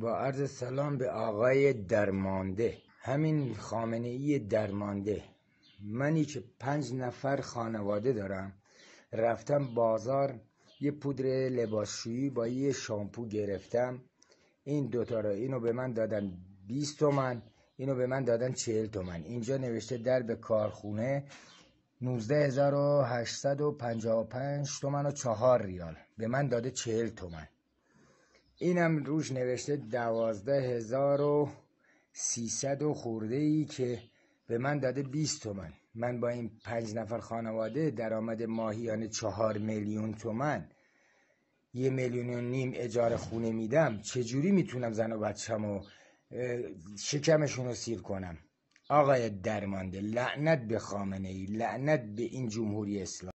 با عرض سلام به آقای درمانده همین خامنه ای درمانده منی که پنج نفر خانواده دارم رفتم بازار یه پودر لباسشویی با یه شامپو گرفتم این دوتا رو اینو به من دادن 20 تومن اینو به من دادن 40 تومن اینجا نوشته در به کارخونه 19855 تومن و 4 ریال به من داده 40 تومن اینم روش نوشته دوازده هزار و سیصد و خورده ای که به من داده 20 تومن من با این پنج نفر خانواده درآمد ماهیانه چهار میلیون تومن یه میلیون و نیم اجاره خونه میدم چجوری میتونم زن و بچم و شکمشون رو سیر کنم آقای درمانده لعنت به خامنه ای لعنت به این جمهوری اسلامی